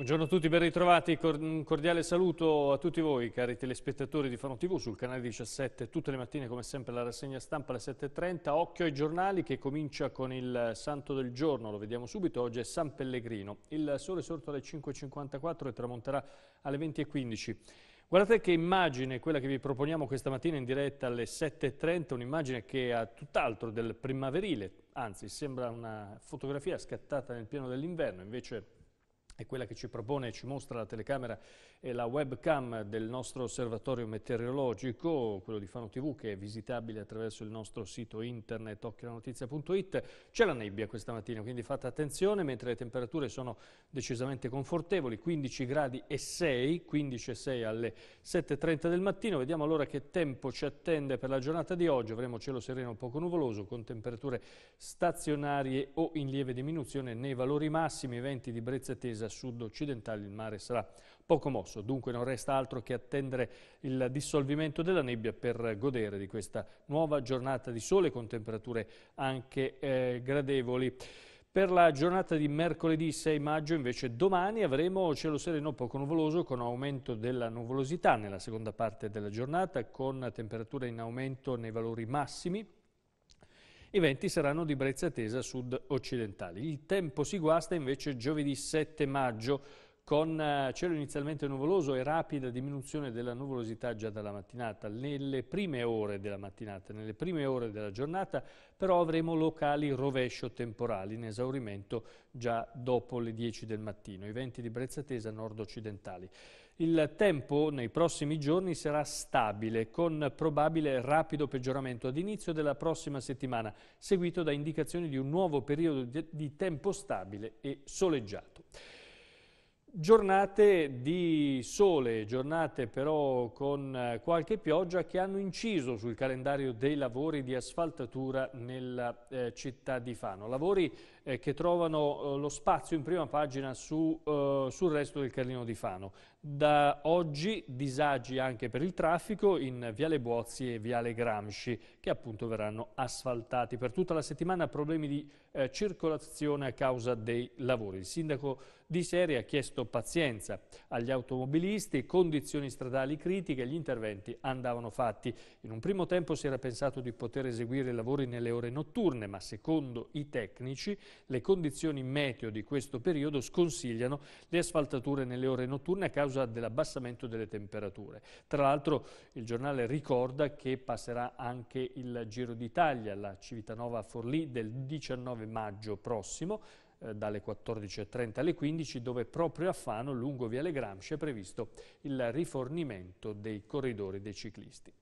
Buongiorno a tutti, ben ritrovati. Un cordiale saluto a tutti voi, cari telespettatori di Fano TV, sul canale 17. Tutte le mattine, come sempre, la rassegna stampa alle 7.30. Occhio ai giornali che comincia con il santo del giorno. Lo vediamo subito. Oggi è San Pellegrino. Il sole è sorto alle 5.54 e tramonterà alle 20.15. Guardate che immagine, quella che vi proponiamo questa mattina in diretta alle 7.30, un'immagine che ha tutt'altro del primaverile, anzi sembra una fotografia scattata nel pieno dell'inverno, invece è quella che ci propone e ci mostra la telecamera e la webcam del nostro osservatorio meteorologico, quello di Fano TV che è visitabile attraverso il nostro sito internet occhiolanotizia.it. C'è la nebbia questa mattina, quindi fate attenzione, mentre le temperature sono decisamente confortevoli, 15 gradi e 6, 15 e 6 alle 7.30 del mattino. Vediamo allora che tempo ci attende per la giornata di oggi. Avremo cielo sereno poco nuvoloso con temperature stazionarie o in lieve diminuzione nei valori massimi, venti di brezza tesa sud-occidentale il mare sarà poco mosso, dunque non resta altro che attendere il dissolvimento della nebbia per godere di questa nuova giornata di sole con temperature anche eh, gradevoli. Per la giornata di mercoledì 6 maggio invece domani avremo cielo sereno poco nuvoloso con aumento della nuvolosità nella seconda parte della giornata con temperature in aumento nei valori massimi i venti saranno di brezza tesa sud-occidentali. Il tempo si guasta invece giovedì 7 maggio con eh, cielo inizialmente nuvoloso e rapida diminuzione della nuvolosità già dalla mattinata. Nelle prime ore della mattinata, nelle prime ore della giornata, però avremo locali rovescio temporali in esaurimento già dopo le 10 del mattino. I venti di brezza tesa nord-occidentali. Il tempo nei prossimi giorni sarà stabile, con probabile rapido peggioramento ad inizio della prossima settimana, seguito da indicazioni di un nuovo periodo di tempo stabile e soleggiato. Giornate di sole, giornate però con eh, qualche pioggia che hanno inciso sul calendario dei lavori di asfaltatura nella eh, città di Fano. Lavori eh, che trovano eh, lo spazio in prima pagina su, eh, sul resto del Carlino di Fano. Da oggi disagi anche per il traffico in Viale Bozzi e Viale Gramsci, che appunto verranno asfaltati. Per tutta la settimana problemi di eh, circolazione a causa dei lavori. Il sindaco di Serie ha chiesto pazienza agli automobilisti, condizioni stradali critiche, gli interventi andavano fatti. In un primo tempo si era pensato di poter eseguire i lavori nelle ore notturne, ma secondo i tecnici le condizioni meteo di questo periodo sconsigliano le asfaltature nelle ore notturne a causa dell'abbassamento delle temperature. Tra l'altro il giornale ricorda che passerà anche il Giro d'Italia, la Civitanova Forlì del 19 maggio prossimo, eh, dalle 14.30 alle 15, dove proprio a Fano, lungo Viale Gramsci, è previsto il rifornimento dei corridori dei ciclisti.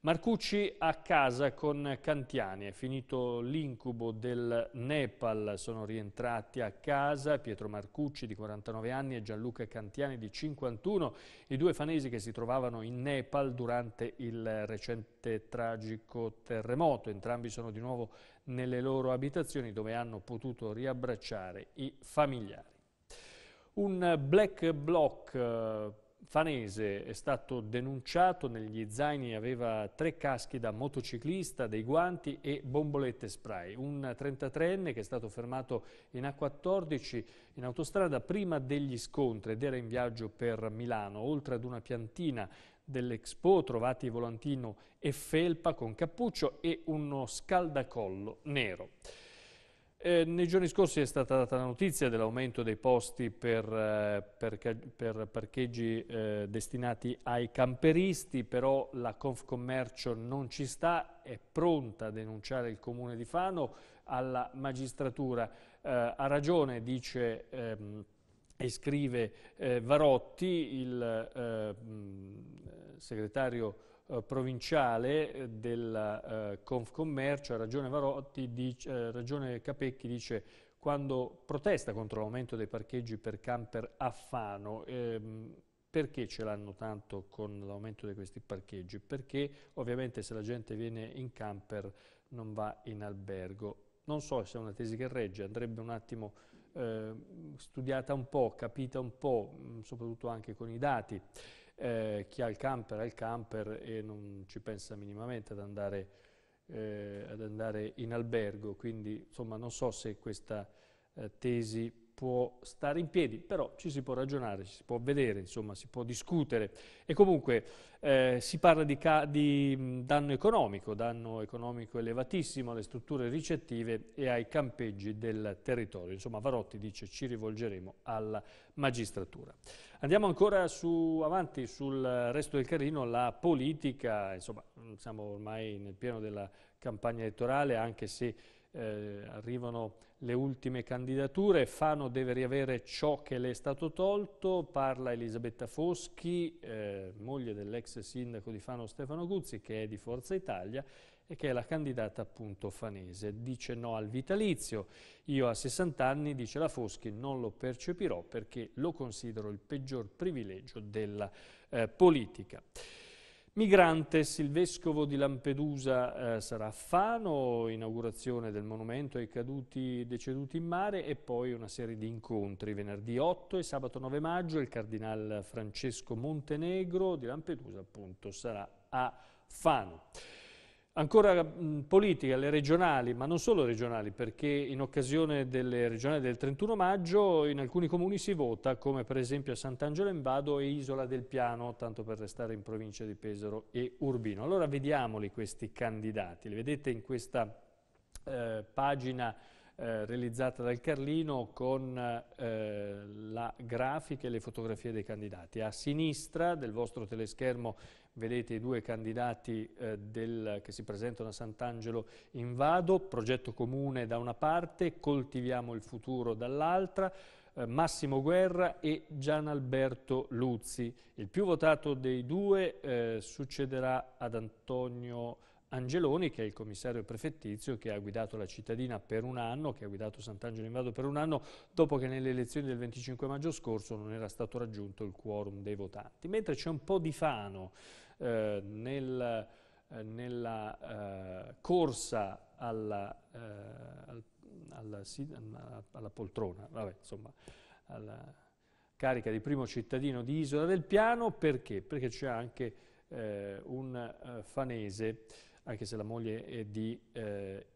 Marcucci a casa con Cantiani, è finito l'incubo del Nepal, sono rientrati a casa Pietro Marcucci di 49 anni e Gianluca Cantiani di 51, i due fanesi che si trovavano in Nepal durante il recente tragico terremoto, entrambi sono di nuovo nelle loro abitazioni dove hanno potuto riabbracciare i familiari. Un black block eh, Fanese è stato denunciato, negli zaini aveva tre caschi da motociclista, dei guanti e bombolette spray. Un 33enne che è stato fermato in A14 in autostrada prima degli scontri ed era in viaggio per Milano, oltre ad una piantina dell'Expo trovati volantino e felpa con cappuccio e uno scaldacollo nero. Eh, nei giorni scorsi è stata data la notizia dell'aumento dei posti per, eh, per, per parcheggi eh, destinati ai camperisti, però la Confcommercio non ci sta, è pronta a denunciare il Comune di Fano alla magistratura. Eh, ha ragione, dice... Ehm, e scrive eh, Varotti, il eh, mm, segretario eh, provinciale eh, della eh, Confcommercio, Ragione, Varotti, dice, eh, Ragione Capecchi dice quando protesta contro l'aumento dei parcheggi per camper a Fano, ehm, perché ce l'hanno tanto con l'aumento di questi parcheggi? Perché ovviamente se la gente viene in camper non va in albergo. Non so se è una tesi che regge, andrebbe un attimo eh, studiata un po', capita un po', mm, soprattutto anche con i dati eh, chi ha il camper ha il camper e non ci pensa minimamente ad andare, eh, ad andare in albergo, quindi insomma non so se questa eh, tesi può stare in piedi, però ci si può ragionare, ci si può vedere, insomma, si può discutere. E comunque eh, si parla di, di, danno economico, danno economico elevatissimo alle strutture ricettive e ai campeggi del territorio. Insomma, Varotti dice ci rivolgeremo alla magistratura. Andiamo ancora su, avanti sul resto del Carino, la politica, insomma, siamo ormai nel pieno della campagna elettorale, anche se eh, arrivano le ultime candidature, Fano deve riavere ciò che le è stato tolto, parla Elisabetta Foschi, eh, moglie dell'ex sindaco di Fano Stefano Guzzi, che è di Forza Italia e che è la candidata appunto fanese. Dice no al vitalizio, io a 60 anni, dice la Foschi, non lo percepirò perché lo considero il peggior privilegio della eh, politica. Migrantes, il vescovo di Lampedusa eh, sarà a Fano, inaugurazione del monumento ai caduti deceduti in mare e poi una serie di incontri. Venerdì 8 e sabato 9 maggio il cardinal Francesco Montenegro di Lampedusa appunto sarà a Fano. Ancora mh, politica, le regionali, ma non solo regionali, perché in occasione delle regionali del 31 maggio in alcuni comuni si vota, come per esempio a Sant'Angelo in Vado e Isola del Piano, tanto per restare in provincia di Pesaro e Urbino. Allora vediamoli questi candidati, li vedete in questa eh, pagina eh, realizzata dal Carlino con eh, la grafica e le fotografie dei candidati. A sinistra del vostro teleschermo vedete i due candidati eh, del, che si presentano a Sant'Angelo in Vado, progetto comune da una parte, coltiviamo il futuro dall'altra, eh, Massimo Guerra e Gianalberto Luzzi. Il più votato dei due eh, succederà ad Antonio Angeloni, che è il commissario prefettizio che ha guidato la cittadina per un anno, che ha guidato Sant'Angelo in Vado per un anno, dopo che nelle elezioni del 25 maggio scorso non era stato raggiunto il quorum dei votanti. Mentre c'è un po' di fano eh, nel, eh, nella eh, corsa alla, eh, al, alla, sì, alla poltrona, vabbè, insomma, alla carica di primo cittadino di Isola del Piano, perché? Perché c'è anche eh, un fanese, anche se la moglie è di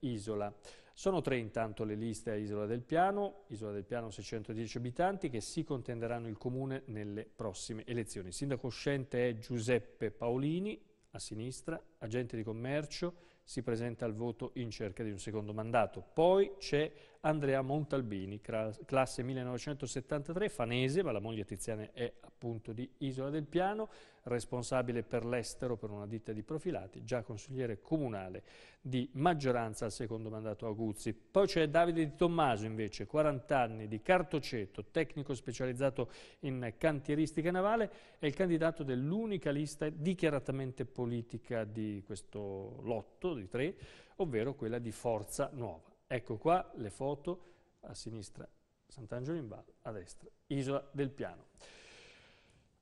Isola. Sono tre intanto le liste a Isola del Piano, Isola del Piano 610 abitanti, che si contenderanno il comune nelle prossime elezioni. Il sindaco uscente è Giuseppe Paolini, a sinistra, agente di commercio, si presenta al voto in cerca di un secondo mandato. Poi c'è Andrea Montalbini, classe 1973, fanese, ma la moglie Tiziana è appunto di Isola del Piano, responsabile per l'estero per una ditta di profilati, già consigliere comunale di maggioranza al secondo mandato a Guzzi. Poi c'è Davide Di Tommaso invece, 40 anni di cartoceto, tecnico specializzato in cantieristica navale, è il candidato dell'unica lista dichiaratamente politica di questo lotto, di tre, ovvero quella di Forza Nuova. Ecco qua le foto a sinistra Sant'Angelo in Val, a destra Isola del Piano.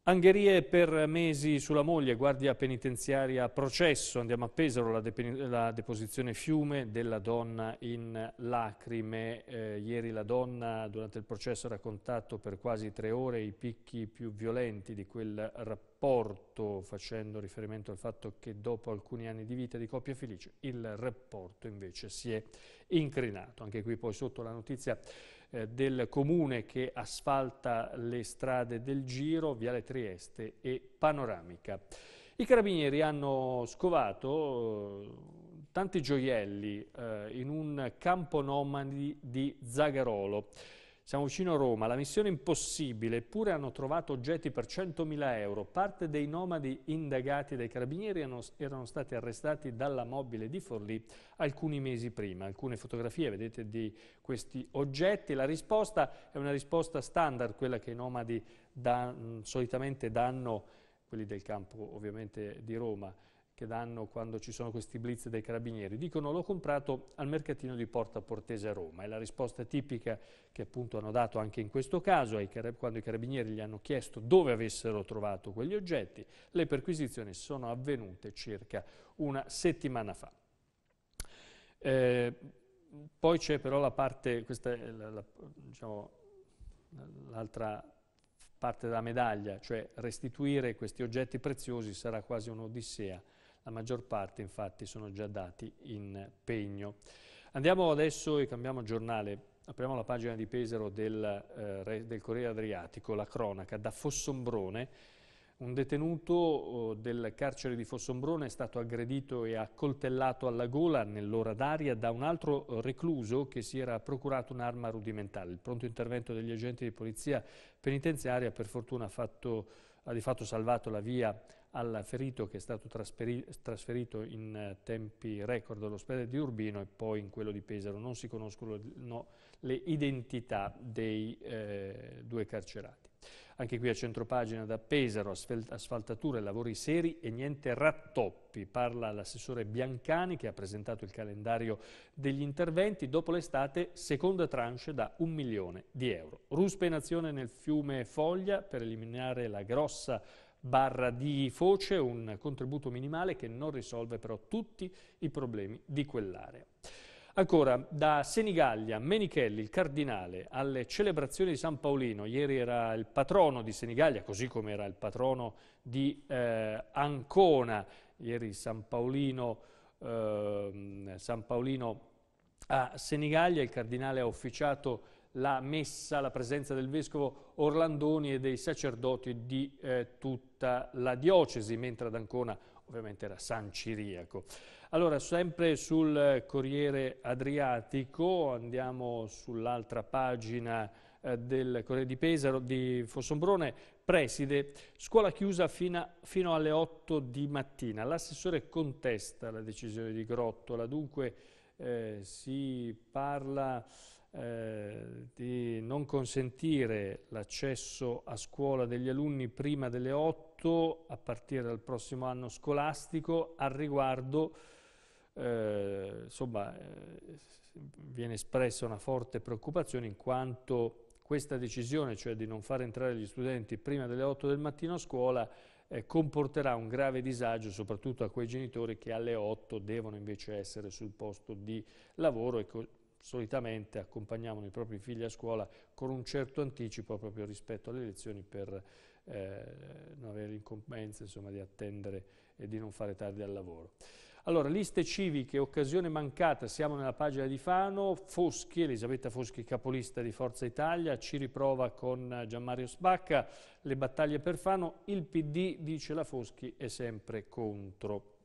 Angherie per mesi sulla moglie, guardia penitenziaria processo, andiamo a Pesaro, la, la deposizione fiume della donna in lacrime. Eh, ieri la donna durante il processo ha raccontato per quasi tre ore i picchi più violenti di quel rapporto rapporto, facendo riferimento al fatto che dopo alcuni anni di vita di coppia felice, il rapporto invece si è incrinato. Anche qui poi sotto la notizia eh, del comune che asfalta le strade del Giro, Viale Trieste e Panoramica. I carabinieri hanno scovato eh, tanti gioielli eh, in un campo nomadi di Zagarolo. Siamo vicino a Roma, la missione impossibile, eppure hanno trovato oggetti per 100.000 euro. Parte dei nomadi indagati dai carabinieri erano, erano stati arrestati dalla mobile di Forlì alcuni mesi prima. Alcune fotografie, vedete, di questi oggetti. La risposta è una risposta standard, quella che i nomadi dan solitamente danno, quelli del campo ovviamente di Roma, che danno quando ci sono questi blitz dei carabinieri. Dicono l'ho comprato al mercatino di Porta Portese a Roma. È la risposta tipica che appunto hanno dato anche in questo caso, quando i carabinieri gli hanno chiesto dove avessero trovato quegli oggetti. Le perquisizioni sono avvenute circa una settimana fa. Eh, poi c'è però la parte, questa è l'altra la, diciamo, parte della medaglia, cioè restituire questi oggetti preziosi sarà quasi un'odissea la maggior parte infatti sono già dati in pegno. Andiamo adesso e cambiamo giornale. Apriamo la pagina di Pesaro del, eh, del Corriere Adriatico, la cronaca, da Fossombrone. Un detenuto oh, del carcere di Fossombrone è stato aggredito e accoltellato alla gola nell'ora d'aria da un altro oh, recluso che si era procurato un'arma rudimentale. Il pronto intervento degli agenti di polizia penitenziaria per fortuna ha fatto ha di fatto salvato la via al ferito che è stato trasferito in eh, tempi record all'ospedale di Urbino e poi in quello di Pesaro. Non si conoscono le identità dei eh, due carcerati anche qui a centropagina da Pesaro, asfaltature, lavori seri e niente rattoppi. Parla l'assessore Biancani che ha presentato il calendario degli interventi. Dopo l'estate, seconda tranche da un milione di euro. Ruspe in azione nel fiume Foglia per eliminare la grossa barra di foce, un contributo minimale che non risolve però tutti i problemi di quell'area. Ancora, da Senigallia, Menichelli, il cardinale, alle celebrazioni di San Paolino, ieri era il patrono di Senigallia, così come era il patrono di eh, Ancona, ieri San Paolino, eh, San Paolino a Senigallia, il cardinale ha officiato la messa, la presenza del vescovo Orlandoni e dei sacerdoti di eh, tutta la diocesi, mentre ad Ancona ovviamente era San Ciriaco. Allora, sempre sul Corriere Adriatico, andiamo sull'altra pagina eh, del Corriere di Pesaro di Fossombrone, preside, scuola chiusa fino, a, fino alle 8 di mattina. L'assessore contesta la decisione di Grottola, dunque eh, si parla... Eh, di non consentire l'accesso a scuola degli alunni prima delle 8 8 a partire dal prossimo anno scolastico al riguardo eh, insomma, eh, viene espressa una forte preoccupazione in quanto questa decisione, cioè di non far entrare gli studenti prima delle 8 del mattino a scuola, eh, comporterà un grave disagio soprattutto a quei genitori che alle 8 devono invece essere sul posto di lavoro e solitamente accompagnavano i propri figli a scuola con un certo anticipo proprio rispetto alle lezioni per eh, non avere incombenze, insomma di attendere e di non fare tardi al lavoro. Allora, liste civiche, occasione mancata, siamo nella pagina di Fano, Foschi, Elisabetta Foschi, capolista di Forza Italia, ci riprova con Gianmario Sbacca, le battaglie per Fano, il PD, dice la Foschi, è sempre contro.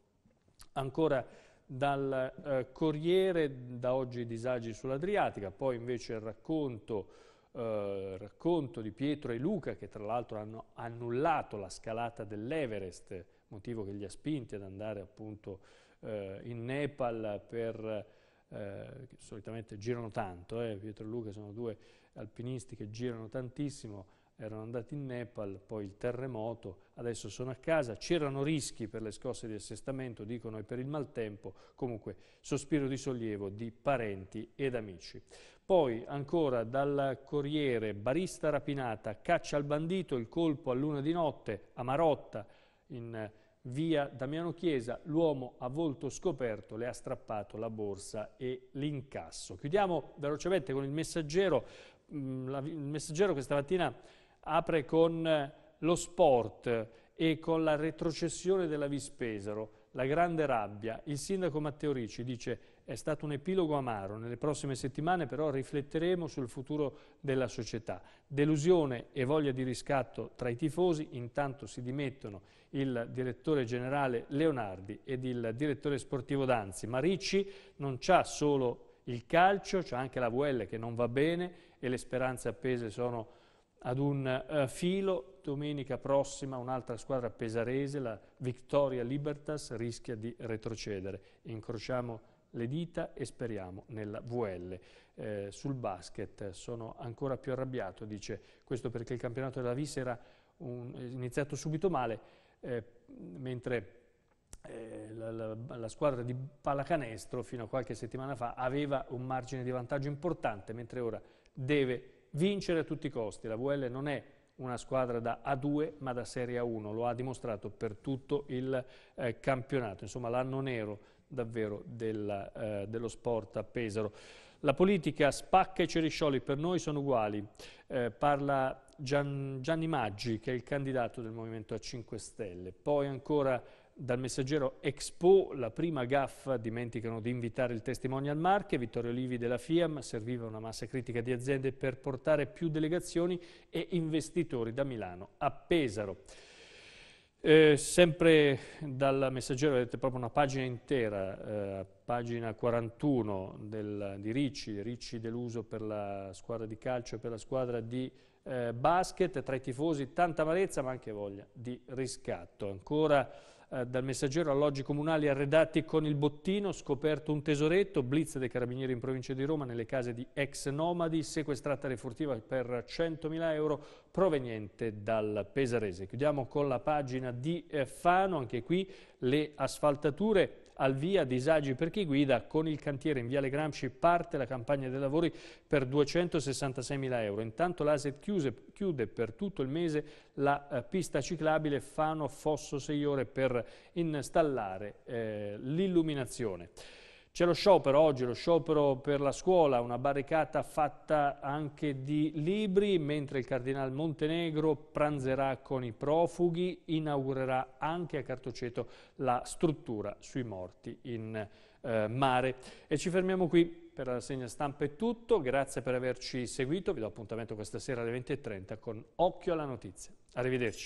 Ancora dal eh, Corriere, da oggi i disagi sull'Adriatica, poi invece il racconto eh, racconto di Pietro e Luca, che tra l'altro hanno annullato la scalata dell'Everest, motivo che li ha spinti ad andare appunto eh, in Nepal per... Eh, che solitamente girano tanto, eh, Pietro e Luca sono due alpinisti che girano tantissimo, erano andati in Nepal, poi il terremoto, adesso sono a casa, c'erano rischi per le scosse di assestamento, dicono, e per il maltempo, comunque sospiro di sollievo di parenti ed amici. Poi ancora dal Corriere, barista rapinata, caccia al bandito, il colpo a luna di notte, a Marotta, in eh, via Damiano Chiesa, l'uomo a volto scoperto le ha strappato la borsa e l'incasso. Chiudiamo velocemente con il messaggero, mm, il messaggero questa mattina apre con eh, lo sport e con la retrocessione della Vispesaro, la grande rabbia. Il sindaco Matteo Ricci dice è stato un epilogo amaro, nelle prossime settimane però rifletteremo sul futuro della società. Delusione e voglia di riscatto tra i tifosi, intanto si dimettono il direttore generale Leonardi ed il direttore sportivo Danzi. Ma Ricci non c'ha solo il calcio, c'è anche la VL che non va bene e le speranze appese sono ad un uh, filo. Domenica prossima un'altra squadra pesarese, la Victoria Libertas, rischia di retrocedere. Incrociamo il le dita e speriamo nella VL. Eh, sul basket sono ancora più arrabbiato, dice questo perché il campionato della Vis era un, iniziato subito male, eh, mentre eh, la, la, la, squadra di pallacanestro fino a qualche settimana fa aveva un margine di vantaggio importante, mentre ora deve vincere a tutti i costi. La VL non è una squadra da A2 ma da Serie A1, lo ha dimostrato per tutto il eh, campionato, insomma l'anno nero davvero del, eh, dello sport a Pesaro. La politica spacca e ceriscioli per noi sono uguali, eh, parla Gian, Gianni Maggi che è il candidato del Movimento a 5 Stelle, poi ancora dal messaggero Expo, la prima gaffa, dimenticano di invitare il testimonial marche, Vittorio Olivi della FIAM, serviva una massa critica di aziende per portare più delegazioni e investitori da Milano a Pesaro. Eh, sempre dal messaggero avete proprio una pagina intera, eh, pagina 41 del, di Ricci, Ricci deluso per la squadra di calcio e per la squadra di eh, basket, tra i tifosi tanta amarezza ma anche voglia di riscatto. Ancora eh, dal messaggero alloggi comunali arredati con il bottino, scoperto un tesoretto, blitz dei carabinieri in provincia di Roma nelle case di ex nomadi, sequestrata refurtiva per 100.000 euro proveniente dal Pesarese. Chiudiamo con la pagina di eh, Fano, anche qui le asfaltature al via disagi per chi guida, con il cantiere in Viale Gramsci parte la campagna dei lavori per 266 mila euro. Intanto l'ASET chiude per tutto il mese la eh, pista ciclabile Fano Fosso 6 ore per installare eh, l'illuminazione. C'è lo sciopero oggi, lo sciopero per la scuola, una barricata fatta anche di libri, mentre il cardinale Montenegro pranzerà con i profughi, inaugurerà anche a Cartoceto la struttura sui morti in eh, mare. E ci fermiamo qui per la segna stampa è tutto, grazie per averci seguito, vi do appuntamento questa sera alle 20.30 con Occhio alla Notizia. Arrivederci.